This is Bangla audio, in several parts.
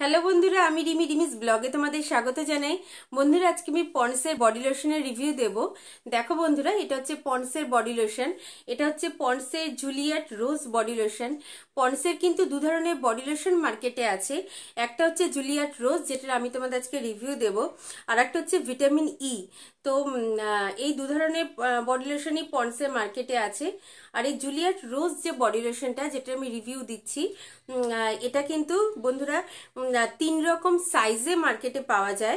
হ্যালো বন্ধুরা আমি রিমি রিমিস ব্লগে তোমাদের স্বাগত জানাই বন্ধুরা আজকে আমি পন্ডসের বডি লোশনের রিভিউ দেব দেখো বন্ধুরা এটা হচ্ছে পন্ডসের বডি লোশন এটা হচ্ছে পন্ডসের জুলিয়াট রোজ বডি লোশন পন্ডসের কিন্তু দু ধরনের বডি লোশন মার্কেটে আছে একটা হচ্ছে জুলিয়াট রোজ যেটা আমি তোমাদের আজকে রিভিউ দেব আর একটা হচ্ছে ভিটামিন ই তো এই দু ধরনের বডি লোশনই পন্ডসের মার্কেটে আছে আর এই জুলিয়াট রোজ যে বডি লোশনটা যেটা আমি রিভিউ দিচ্ছি এটা কিন্তু বন্ধুরা তিন রকম সাইজে মার্কেটে পাওয়া যায়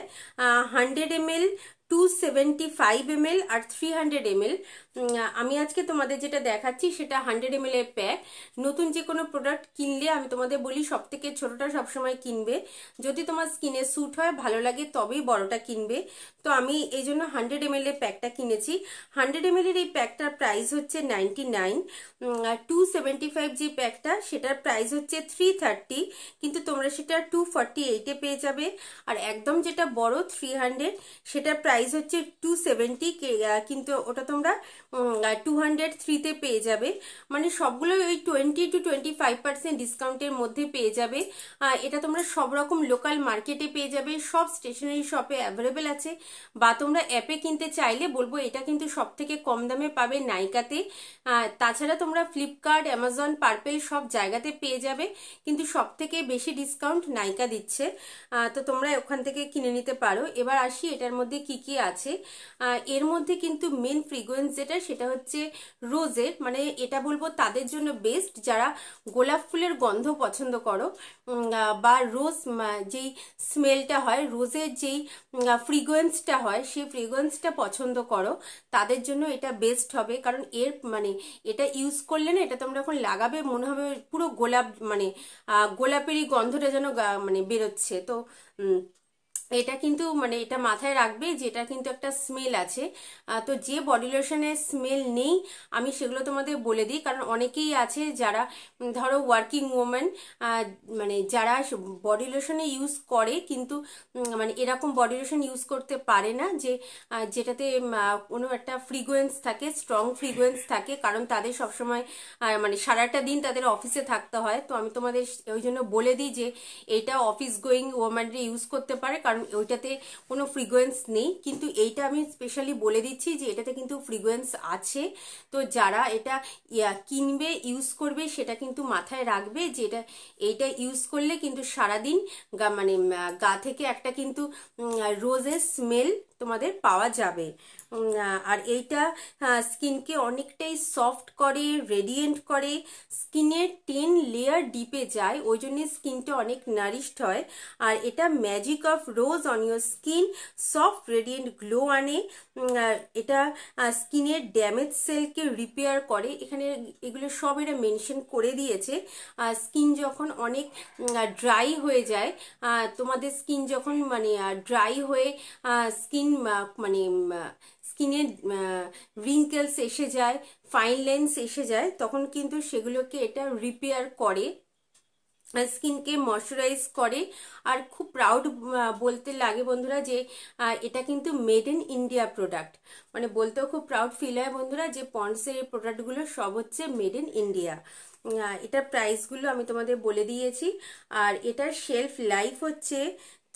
hundred M L two seventy five ML আর থ্রি হান্ড্রেড এমএল আমি আজকে তোমাদের যেটা দেখাচ্ছি সেটা হান্ড্রেড এমএল এর প্যাক নতুন যে কোনো প্রোডাক্ট কিনলে আমি তোমাদের বলি সব থেকে ছোটোটা সবসময় কিনবে যদি তোমার স্কিনে স্যুট হয় ভালো লাগে তবেই বড়টা কিনবে তো আমি এই জন্য হান্ড্রেড এমএল এর প্যাকটা কিনেছি হান্ড্রেড এমএল এর এই প্যাকটার প্রাইস হচ্ছে ninety nine two seventy five যে প্যাকটা সেটার প্রাইস হচ্ছে থ্রি থার্টি কিন্তু তোমরা সেটা টু ফর্টি এইটে পেয়ে যাবে আর একদম যেটা বড় থ্রি হান্ড্রেড সেটার প্রাইস প্রাইস হচ্ছে টু সেভেন্টি কিন্তু ওটা তোমরা টু হান্ড্রেড থ্রিতে পেয়ে যাবে মানে সবগুলো ওই twenty two twenty five percent ডিসকাউন্টের মধ্যে পেয়ে যাবে এটা তোমরা সব রকম লোকাল মার্কেটে পেয়ে যাবে সব স্টেশনারি শপে অ্যাভেলেবেল আছে বা তোমরা অ্যাপে কিনতে চাইলে বলবো এটা কিন্তু সব থেকে কম দামে পাবে নাইকাতে তাছাড়া তোমরা ফ্লিপকার্ট অ্যামাজন পার্পেল সব জায়গাতে পেয়ে যাবে কিন্তু সব থেকে বেশি ডিসকাউন্ট নাইকা দিচ্ছে তো তোমরা ওখান থেকে কিনে নিতে পারো এবার আসি এটার মধ্যে কি কি ঠিকই আছে এর মধ্যে কিন্তু মেন ফ্রিকোয়েন্স যেটা সেটা হচ্ছে রোজের মানে এটা বলবো তাদের জন্য বেস্ট যারা গোলাপ ফুলের গন্ধ পছন্দ করো বা রোজ যেই স্মেলটা হয় রোজের যেই ফ্রিকোয়েন্সটা হয় সেই ফ্রিকোয়েন্সটা পছন্দ করো তাদের জন্য এটা বেস্ট হবে কারণ এর মানে এটা ইউজ করলে না এটা তোমরা যখন লাগাবে মনে হবে পুরো গোলাপ মানে গোলাপেরই গন্ধটা যেন মানে বেরোচ্ছে তো এটা কিন্তু মানে এটা মাথায় রাখবে যেটা কিন্তু একটা স্মেল আছে তো যে বডি লোশনের স্মেল নেই আমি সেগুলো তোমাদের বলে দিই কারণ অনেকেই আছে যারা ধরো ওয়ার্কিং ওমেন মানে যারা বডি লোশনে ইউজ করে কিন্তু মানে এরকম বডি লোশন ইউজ করতে পারে না যে যেটাতে কোনো একটা ফ্রিকোয়েন্স থাকে স্ট্রং ফ্রিকোয়েন্স থাকে কারণ তাদের সবসময় মানে সারাটা দিন তাদের অফিসে থাকতে হয় তো আমি তোমাদের ওই জন্য বলে দিই যে এটা অফিস গোয়িং ওম্যানরা ইউজ করতে পারে কারণ কারণ ওইটাতে কোনো ফ্রিকুয়েন্স নেই কিন্তু এইটা আমি স্পেশালি বলে দিচ্ছি যে এটাতে কিন্তু ফ্রিকুয়েন্স আছে তো যারা এটা কিনবে ইউজ করবে সেটা কিন্তু মাথায় রাখবে যে এটা এইটা ইউজ করলে কিন্তু সারাদিন গা মানে গা থেকে একটা কিন্তু রোজের স্মেল তোমাদের পাওয়া যাবে আর এইটা স্কিনকে অনেকটাই সফট করে রেডিয়েন্ট করে স্কিনের টেন লেয়ার ডিপে যায় ওই জন্যে স্কিনটা অনেক নারিশড হয় আর এটা magic of rose on your skin soft radiant glow আনে এটা স্কিনের ড্যামেজ সেলকে রিপেয়ার করে এখানে এগুলো সব এটা মেনশন করে দিয়েছে স্কিন যখন অনেক ড্রাই হয়ে যায় তোমাদের স্কিন যখন মানে ড্রাই হয়ে স্কিন স্কিন মানে স্কিনের রিঙ্কেলস এসে যায় ফাইন লাইন্স এসে যায় তখন কিন্তু সেগুলোকে এটা রিপেয়ার করে স্কিনকে ময়শ্চারাইজ করে আর খুব প্রাউড বলতে লাগে বন্ধুরা যে এটা কিন্তু মেড ইন ইন্ডিয়া প্রোডাক্ট মানে বলতেও খুব প্রাউড ফিল হয় বন্ধুরা যে পন্ডসের এই প্রোডাক্টগুলো সব হচ্ছে মেড ইন ইন্ডিয়া এটার প্রাইসগুলো আমি তোমাদের বলে দিয়েছি আর এটার শেলফ লাইফ হচ্ছে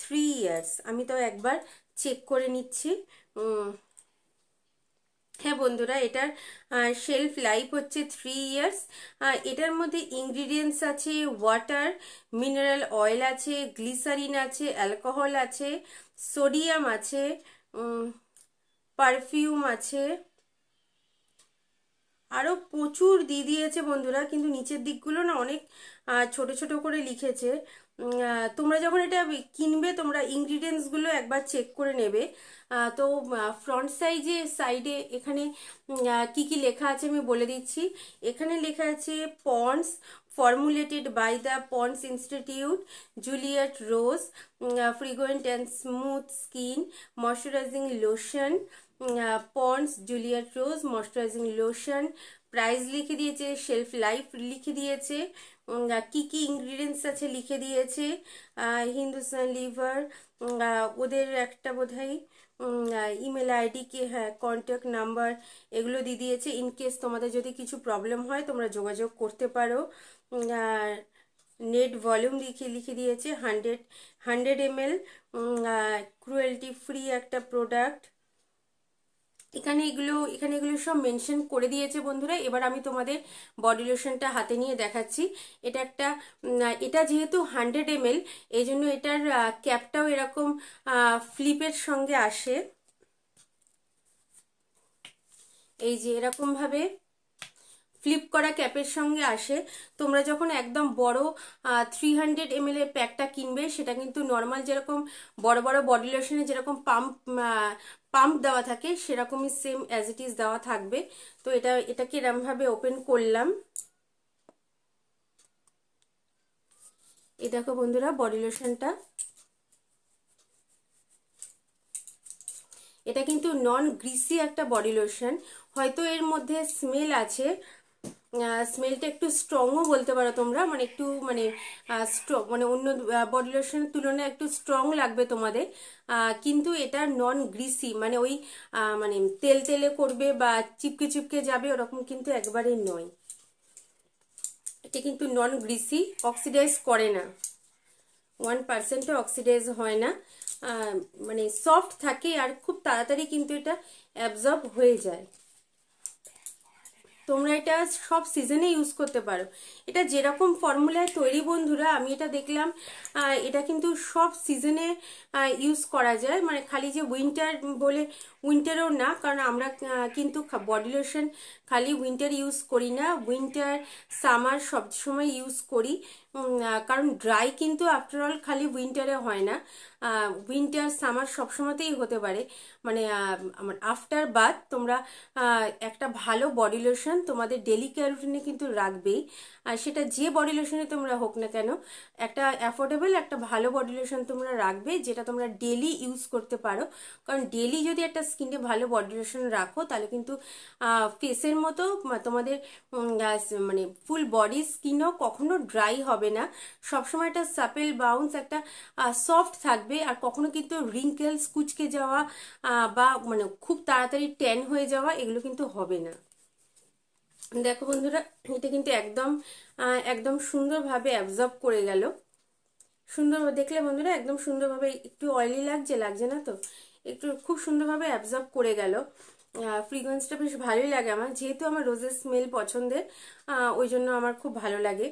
থ্রি ইয়ার্স আমি তো একবার চেক করে নিচ্ছি হ্যাঁ বন্ধুরা এটার শেলফ লাইফ হচ্ছে থ্রি ইয়ার্স এটার মধ্যে ইনগ্রিডিয়েন্টস আছে ওয়াটার মিনারেল অয়েল আছে গ্লিসারিন আছে অ্যালকোহল আছে সোডিয়াম আছে পারফিউম আছে আরও প্রচুর দি দিয়েছে বন্ধুরা কিন্তু নিচের দিকগুলো না অনেক ছোট ছোট করে লিখেছে তোমরা যখন এটা কিনবে তোমরা ইনগ্রিডিয়েন্টসগুলো একবার চেক করে নেবে তো ফ্রন্ট সাইজে সাইডে এখানে কি কি লেখা আছে আমি বলে দিচ্ছি এখানে লেখা আছে Pond's formulated by the Pond's Institute Juliet rose fragrant and smooth skin moisturising lotion Pond's Juliet rose moisturising lotion price লিখে দিয়েছে শেলফ লাইফ লিখে দিয়েছে কি কি ইনগ্রিডিয়েন্টস আছে লিখে দিয়েছে হিন্দুস্তান লিভার ওদের একটা বোধহয় ইমেল আইডি কি হ্যাঁ কন্ট্যাক্ট নাম্বার এগুলো দিয়ে দিয়েছে ইন কেস তোমাদের যদি কিছু প্রবলেম হয় তোমরা যোগাযোগ করতে পারো আর নেট ভলিউম লিখে লিখে দিয়েছে hundred hundred M L cruelty free একটা প্রোডাক্ট এখানে এগুলো এখানে এগুলো সব মেনশন করে দিয়েছে বন্ধুরা এবার আমি তোমাদের বডি লোশনটা হাতে নিয়ে দেখাচ্ছি এটা একটা এটা যেহেতু হান্ড্রেড এল এই জন্য এটার ক্যাপটাও এরকম ফ্লিপের সঙ্গে আসে এই যে এরকমভাবে ফ্লিপ করা ক্যাপের সঙ্গে আসে তোমরা যখন একদম বড় থ্রি হান্ড্রেড এম এর প্যাকটা কিনবে সেটা কিন্তু নর্মাল যেরকম বড় বড় বডি লোশনে যেরকম পাম্প পাম্প দেওয়া থাকে সেরকমই সেম অ্যাজ ইট ইজ দেওয়া থাকবে তো এটা এটাকে এরমভাবে ওপেন করলাম এটাকে দেখো বন্ধুরা বডি লোশনটা এটা কিন্তু নন গ্রিসি একটা বডি লোশন হয়তো এর মধ্যে স্মেল আছে স্মেলটা একটু স্ট্রংও বলতে পারো তোমরা মানে একটু মানে স্ট্রং মানে অন্য বডি লোশনের তুলনায় একটু স্ট্রং লাগবে তোমাদের কিন্তু এটা নন গ্রিসি মানে ওই মানে তেল তেলে করবে বা চিপকে চিপকে যাবে ওরকম কিন্তু একবারেই নয় এটা কিন্তু নন গ্রিসি অক্সিডাইজ করে না ওয়ান পার্সেন্টও অক্সিডাইজ হয় না মানে সফট থাকে আর খুব তাড়াতাড়ি কিন্তু এটা অ্যাবজর্ব হয়ে যায় তোমরা এটা সব সিজনে ইউজ করতে পারো এটা যেরকম ফর্মুলায় তৈরি বন্ধুরা আমি এটা দেখলাম এটা কিন্তু সব সিজনে ইউজ করা যায় মানে খালি যে উইন্টার বলে উইন্টারেও না কারণ আমরা কিন্তু বডি লোশন খালি উইন্টার ইউজ করি না উইন্টার সামার সব সময় ইউজ করি কারণ ড্রাই কিন্তু আফটার অল খালি উইন্টারে হয় না উইন্টার সামার সবসময়তেই হতে পারে মানে আমার আফটার বাথ তোমরা একটা ভালো বডি লোশন তোমাদের ডেলি কেয়ার রুটিনে কিন্তু রাখবেই আর সেটা যে বডি লোশনে তোমরা হোক না কেন একটা অ্যাফোর্ডেবল একটা ভালো বডি লোশন তোমরা রাখবে যেটা তোমরা ডেলি ইউজ করতে পারো কারণ ডেলি যদি একটা স্কিনটা ভালো বডি লোশন রাখো তাহলে কিন্তু ফেসের মতো তোমাদের মানে ফুল বডি স্কিনও কখনো ড্রাই হবে না সবসময় একটা সাপেল বাউন্স একটা সফট থাকবে আর কখনো কিন্তু রিঙ্কেলস কুচকে যাওয়া বা মানে খুব তাড়াতাড়ি ট্যান হয়ে যাওয়া এগুলো কিন্তু হবে না দেখো বন্ধুরা এটা কিন্তু একদম একদম সুন্দরভাবে অ্যাবজর্ব করে গেল সুন্দরভাবে দেখলে বন্ধুরা একদম সুন্দরভাবে একটু অয়েলি লাগছে লাগছে না তো একটু খুব সুন্দরভাবে অ্যাবজর্ব করে গেল ফ্রিকোয়েন্সটা বেশ ভালোই লাগে আমার যেহেতু আমার রোজের স্মেল পছন্দের ওই জন্য আমার খুব ভালো লাগে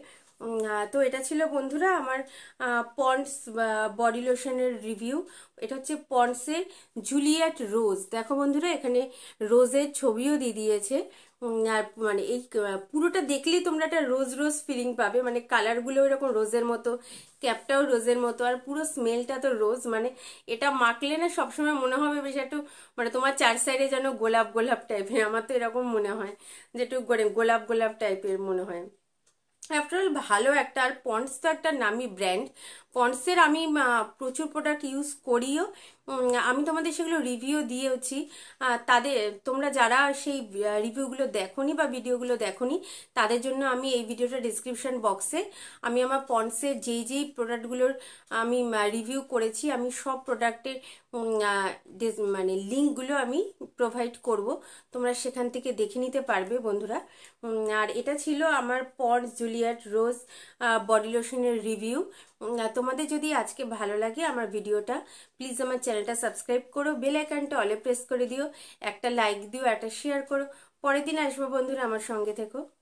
তো এটা ছিল বন্ধুরা আমার পন্ডস বডি লোশনের রিভিউ এটা হচ্ছে পন্ডসের জুলিয়েট রোজ দেখো বন্ধুরা এখানে রোজের ছবিও দিয়ে দিয়েছে আর মানে এই পুরোটা দেখলেই তোমরা একটা রোজ রোজ ফিলিং পাবে মানে কালারগুলো এরকম রোজের মতো ক্যাপটাও রোজের মতো আর পুরো স্মেলটা তো রোজ মানে এটা মাখলে না সবসময় মনে হবে বেশ একটু মানে তোমার চার সাইডে যেন গোলাপ গোলাপ টাইপের আমার তো এরকম মনে হয় যে একটু গোলাপ গোলাপ টাইপের মনে হয় আফটার ভালো একটা আর পন্ডস তো একটা নামি ব্র্যান্ড পন্ডসের আমি প্রচুর প্রোডাক্ট ইউজ করিও আমি তোমাদের সেগুলো রিভিউ দিয়েওছি তাদের তোমরা যারা সেই রিভিউগুলো দেখোনি বা ভিডিওগুলো দেখোনি তাদের জন্য আমি এই ভিডিওটা ডিসক্রিপশন বক্সে আমি আমার পন্ডসের যেই যেই প্রোডাক্টগুলোর আমি রিভিউ করেছি আমি সব প্রোডাক্টের মানে লিঙ্কগুলো আমি প্রোভাইড করব তোমরা সেখান থেকে দেখে নিতে পারবে বন্ধুরা আর এটা ছিল আমার পন্ডস জুলিয়াট রোজ বডি লোশনের রিভিউ তোমাদের যদি আজকে ভালো লাগে আমার ভিডিওটা প্লিজ আমার চ্যানেলটা সাবস্ক্রাইব করো বেল আইকনটা অলে প্রেস করে দিও একটা লাইক দিও একটা শেয়ার করো পরের দিন আসবো বন্ধুরা আমার সঙ্গে থেকো